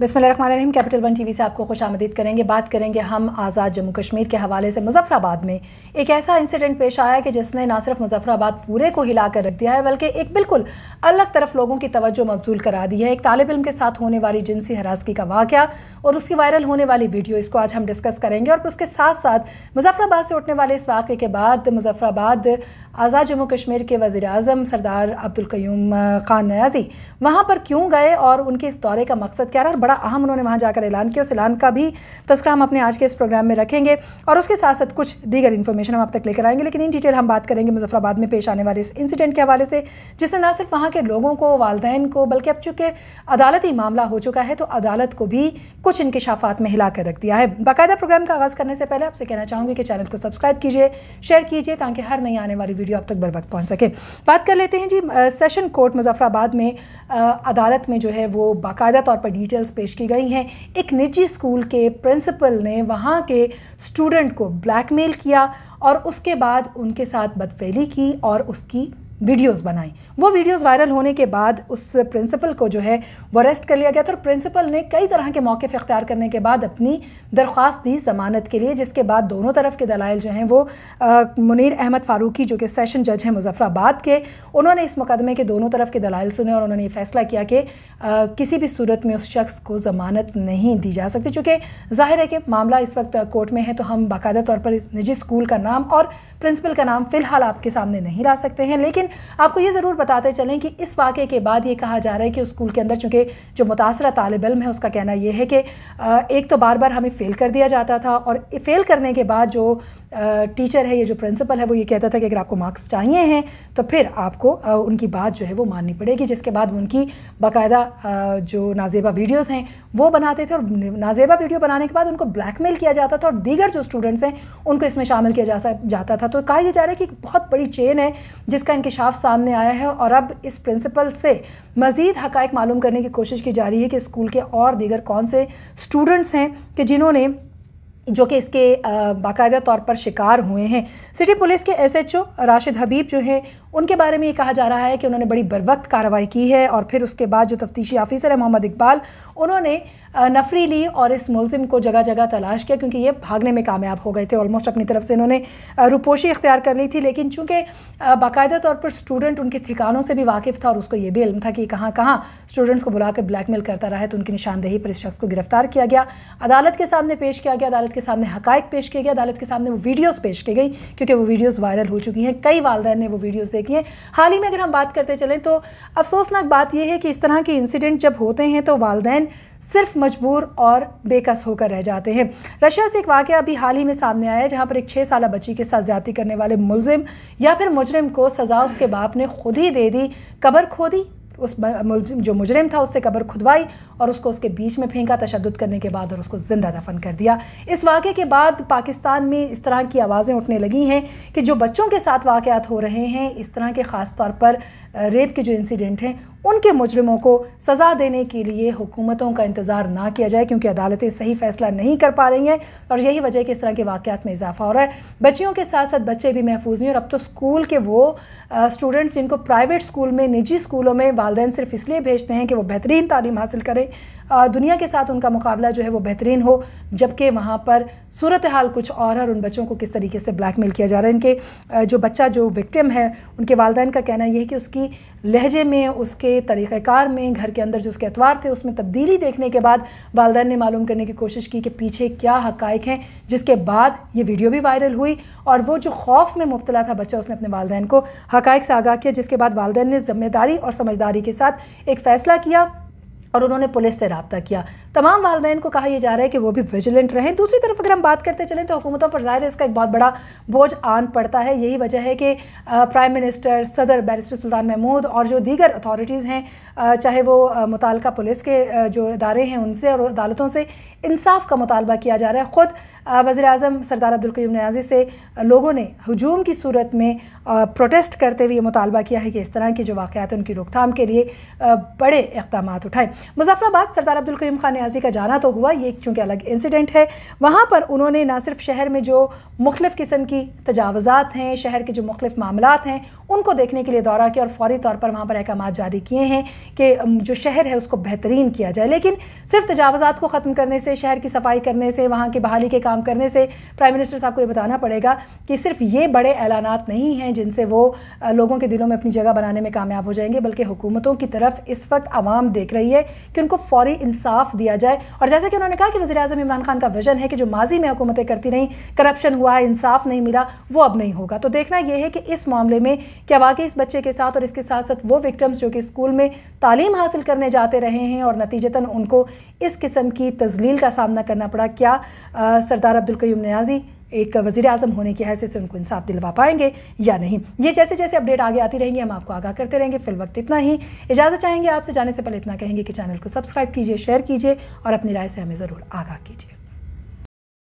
बिसमीम capital one TV से आपको खुश आमदीद करेंगे बात करेंगे हम आज़ाद जम्मू कश्मीर के हवाले से मुजफ़राबाद में एक ऐसा इंसिडेंट पेश आया कि जिसने ना सिर्फ मुजफ़राबाद पूरे को हिला कर रख दिया है बल्कि एक बिल्कुल अलग तरफ लोगों की तवज्जो मबजूल करा दी है एक तालब इम के साथ होने वाली जिनसी हरासगी का वाक़ और उसकी वायरल होने वाली वीडियो इसको आज हम डिस्कस करेंगे और उसके साथ साथ मुजफ़राबाद से उठने वाले इस वाक़े के बाद मुजफ़राबाद आज़ाद जम्मू कश्मीर के वज़ी अजम सरदार अब्दुल्कयूम ख़ान नयाजी वहाँ पर क्यों गए और उनके इस दौरे का मकसद क्या रहा और बड़ा अहम उन्होंने वहाँ जाकर ऐलान किया उस ऐलान का भी तस्करा हम अपने आज के इस प्रोग्राम में रखेंगे और उसके साथ साथ कुछ दीगर इन्फॉर्मेशन हम आप तक लेकर आएंगे लेकिन इन डिटेल हम बात करेंगे मुजफ्फराबाद में पेश आने वाले इस इंसिडेंट के हवाले से जिससे ना सिर्फ वहाँ के लोगों को वालदेन को बल्कि अब चूँकि अदालती मामला हो चुका है तो अदालत को भी कुछ इंकशाफात में हिला कर रख दिया है बाकायदा प्रोग्राम का आगाज़ करने से पहले आपसे कहना चाहूँगी कि चैनल को सब्सक्राइब कीजिए शेयर कीजिए ताकि हर नई आने वाली वीडियो वीडियो आप तक बर वक्त पहुँच सके बात कर लेते हैं जी सेशन कोर्ट मुजफ्फराबाद में अदालत में जो है वो बाकायदा तौर पर डिटेल्स पेश की गई हैं एक निजी स्कूल के प्रिंसिपल ने वहाँ के स्टूडेंट को ब्लैकमेल किया और उसके बाद उनके साथ बदफेली की और उसकी वीडियोस बनाई वो वीडियोस वायरल होने के बाद उस प्रिंसिपल को जो है वो अरेस्ट कर लिया गया था और प्रिंसिपल ने कई तरह के मौके इख्तियार करने के बाद अपनी दरख्वास्त दी ज़मानत के लिए जिसके बाद दोनों तरफ के दलाइल जो हैं वो आ, मुनीर अहमद फ़ारूकी जो कि सेशन जज हैं मुजफ़राबाद के उन्होंने इस मुकदमे के दोनों तरफ के दलाइल सुने और उन्होंने ये फ़ैसला किया कि आ, किसी भी सूरत में उस शख्स को ज़मानत नहीं दी जा सकती चूँकि जाहिर है कि मामला इस वक्त कोर्ट में है तो हम बाकायदा तौर पर निजी स्कूल का नाम और प्रिंसिपल का नाम फ़िलहाल आपके सामने नहीं ला सकते हैं लेकिन आपको ये ज़रूर बताते चलें कि इस वाक़े के बाद ये कहा जा रहा है कि उस स्कूल के अंदर चूँकि जो मुतासर तालब इम है उसका कहना यह है कि एक तो बार बार हमें फ़ेल कर दिया जाता था और फ़ेल करने के बाद जो टीचर है ये जो प्रिंसिपल है वो ये कहता था कि अगर आपको मार्क्स चाहिए हैं तो फिर आपको उनकी बात जो है वो माननी पड़ेगी जिसके बाद उनकी बाकायदा जो नाजेबा वीडियोस हैं वो बनाते थे और नाजेबा वीडियो बनाने के बाद उनको ब्लैकमेल किया जाता था और दीगर जो स्टूडेंट्स हैं उनको इसमें शामिल किया जा जाता था तो कहा यह जा रहा है कि बहुत बड़ी चेन है जिसका इनके इंकशाफ सामने आया है और अब इस प्रिंसिपल से मज़ीद हक़ मालूम करने की कोशिश की जा रही है कि स्कूल के और दीगर कौन से स्टूडेंट्स हैं कि जिन्होंने जो कि इसके बाकायदा तौर पर शिकार हुए हैं सिटी पुलिस के एसएचओ राशिद हबीब जो हैं उनके बारे में ये कहा जा रहा है कि उन्होंने बड़ी बरवक्त कार्रवाई की है और फिर उसके बाद जो तफ्तीशी आफ़िसर है मोहम्मद इकबाल उन्होंने नफरी ली और इस मुलिम को जगह जगह तलाश किया क्योंकि ये भागने में कामयाब हो गए थे ऑलमोस्ट अपनी तरफ से इन्होंने रुपोशी इख्तियार कर ली थी लेकिन चूँकि बाकायदा तौर पर स्टूडेंट उनके ठिकानों से भी वाकिफ़ था और उसको ये भी इल्म था कि कहाँ कहाँ स्टूडेंट्स को बुलाकर ब्लैकमेल करता रहा है तो उनकी निशानदेही पर इस शख्स को गिरफ्तार किया गया अदालत के सामने पेश किया गया अदालत के सामने हकायक पेश किए गए अदालत के सामने वो वीडियोज़ पेश की गई क्योंकि वो वीडियोज़ वायरल हो चुकी हैं कई वालदे ने वो वीडियोज़ देखी हैं हाल ही में अगर हम बात करते चलें तो अफसोसनाक बात यह है कि इस तरह के इंसिडेंट जब होते हैं तो वालदे सिर्फ मजबूर और बेकस होकर रह जाते हैं रशिया से एक वाक्य अभी हाल ही में सामने आया है जहाँ पर एक छः साल बच्ची के साथ ज़्यादा करने वाले मुलजिम या फिर मुजरिम को सज़ा उसके बाप ने खुद ही दे दी कबर खो दी उस जो मुजरिम था उससे कब्र खुदवाई और उसको उसके बीच में फेंका तशद करने के बाद और उसको ज़िंदा दफन कर दिया इस वाक़े के बाद पाकिस्तान में इस तरह की आवाज़ें उठने लगी हैं कि जो बच्चों के साथ वाक़ हो रहे हैं इस तरह के ख़ास तौर पर रेप के जो इंसिडेंट हैं उनके मुजरमों को सज़ा देने के लिए हुकूमतों का इंतज़ार ना किया जाए क्योंकि अदालतें सही फैसला नहीं कर पा रही हैं और यही वजह कि इस तरह के वाक़ात में इजाफा हो रहा है बच्चियों के साथ साथ बच्चे भी महफूज नहीं और अब तो स्कूल के वो स्टूडेंट्स जिनको प्राइवेट स्कूल में निजी स्कूलों में वालदेन सिर्फ इसलिए भेजते हैं कि वो बेहतरीन तालीम हासिल करें दुनिया के साथ उनका मुकाबला जो है वो बेहतरीन हो जबकि वहाँ पर सूरत हाल कुछ और है और उन बच्चों को किस तरीके से ब्लैक मेल किया जा रहा है इनके जो बच्चा जो विक्टिम है उनके वालदेन का कहना यह है कि उसकी लहजे में उसके तरीक़ार में घर के अंदर जो उसके अतवार थे उसमें तब्दीली देखने के बाद वालदेन ने मालूम करने की कोशिश की कि पीछे क्या हकैक हैं जिसके बाद ये वीडियो भी वायरल हुई और वो जो खौफ में मुबतला था बच्चा उसने अपने वालदेन को हकैक से आगाह किया जिसके बाद वालदे ने ज़िम्मेदारी और समझदारी के साथ एक फ़ैसला किया और उन्होंने पुलिस से रबता किया तमाम वालदेन को कहा यह जा रहा है कि वो भी विजिलेंट रहें दूसरी तरफ अगर हम बात करते चलें तो हुकूमतों पर ज़ाहिर इसका एक बहुत बड़ा बोझ आन पड़ता है यही वजह है कि प्राइम मिनिस्टर सदर बैरिस्टर सुल्तान महमूद और जो दीगर अथॉरिटीज़ हैं चाहे वो मुतल पुलिस के जो इदारे हैं उनसे और अदालतों से इंसाफ का मुतालबा किया जा रहा है ख़ुद वजे अजम सरदार अब्दुल्कयूम न्याजी से लोगों ने हजूम की सूरत में प्रोटेस्ट करते हुए ये मुतालबा किया है कि इस तरह के जो वाक़ात उनकी रोकथाम के लिए बड़े इकदाम उठाएँ मुजफ्फराबाद सरदार अब्दुल करीम खान न्याजी का जाना तो हुआ ये चूंकि अलग इंसिडेंट है वहाँ पर उन्होंने ना सिर्फ शहर में जो मुख्तफ किस्म की तजावज़ात हैं शहर के जो मुख्तफ मामला हैं उनको देखने के लिए दौरा किया और फौरी तौर पर वहाँ पर अहकाम जारी किए हैं कि जो शहर है उसको बेहतरीन किया जाए लेकिन सिर्फ तजावज़ात को ख़त्म करने से शहर की सफाई करने से वहाँ की बहाली के काम करने से प्राइम मिनिस्टर साहब को ये बताना पड़ेगा कि सिर्फ ये बड़े ऐलानात नहीं हैं जिनसे वो लोगों के दिलों में अपनी जगह बनाने में कामयाब हो जाएंगे बल्कि हुकूमतों की तरफ इस वक्त आवाम देख रही है कि उनको फौरी इंसाफ दिया जाए और जैसे कि उन्होंने कहा कि वजी अजम इमरान खान का विजन है कि जो माजी में हुकूमतें करती रहीं करप्शन हुआ है इंसाफ नहीं मिला वो अब नहीं होगा तो देखना यह है कि इस मामले में क्या वाकई इस बच्चे के साथ और इसके साथ साथ वो विक्टम्स जो कि स्कूल में तालीम हासिल करने जाते रहे हैं और नतीजतन उनको इस किस्म की तजलील का सामना करना पड़ा क्या सरदार अब्दुल कयूम न्याजी एक वजीर अजम होने की हैसियत से उनको इंसाफ दिलवा पाएंगे या नहीं ये जैसे जैसे अपडेट आगे आती रहेंगी हम आपको आगाह करते रहेंगे फिल वक्त इतना ही इजाज़त चाहेंगे आपसे जाने से पहले इतना कहेंगे कि चैनल को सब्सक्राइब कीजिए शेयर कीजिए और अपनी राय से हमें ज़रूर आगाह कीजिए